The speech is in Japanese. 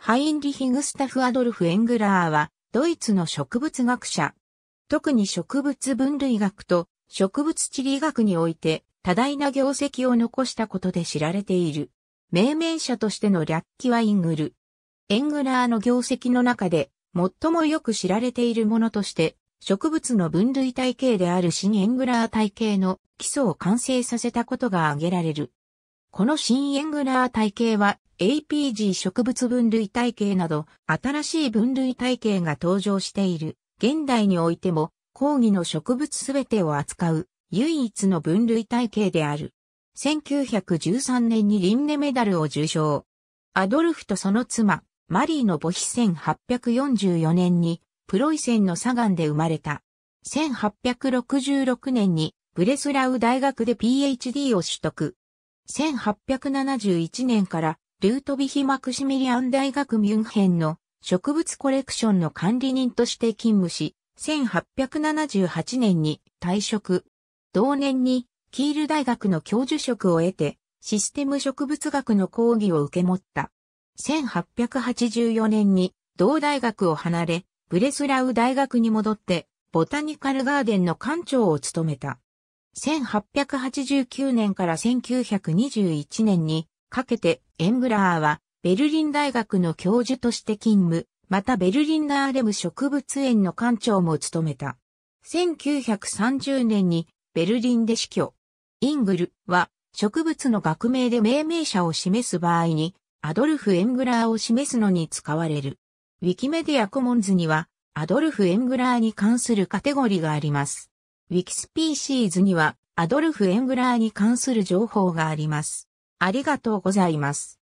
ハインリヒ・グスタフ・アドルフ・エングラーは、ドイツの植物学者。特に植物分類学と植物地理学において、多大な業績を残したことで知られている。命名者としての略記はイングル。エングラーの業績の中で、最もよく知られているものとして、植物の分類体系である新エングラー体系の基礎を完成させたことが挙げられる。この新エングラー体系は APG 植物分類体系など新しい分類体系が登場している。現代においても講義の植物すべてを扱う唯一の分類体系である。1913年にリンネメダルを受賞。アドルフとその妻、マリーの母妃1844年にプロイセンのサガンで生まれた。1866年にブレスラウ大学で PhD を取得。1871年からルートビヒ・マクシミリアン大学ミュンヘンの植物コレクションの管理人として勤務し、1878年に退職。同年にキール大学の教授職を得て、システム植物学の講義を受け持った。1884年に同大学を離れ、ブレスラウ大学に戻って、ボタニカルガーデンの館長を務めた。1889年から1921年にかけてエングラーはベルリン大学の教授として勤務、またベルリンガーレム植物園の館長も務めた。1930年にベルリンで死去。イングルは植物の学名で命名者を示す場合にアドルフ・エングラーを示すのに使われる。ウィキメディアコモンズにはアドルフ・エングラーに関するカテゴリがあります。ウィキスピーシーズにはアドルフ・エングラーに関する情報があります。ありがとうございます。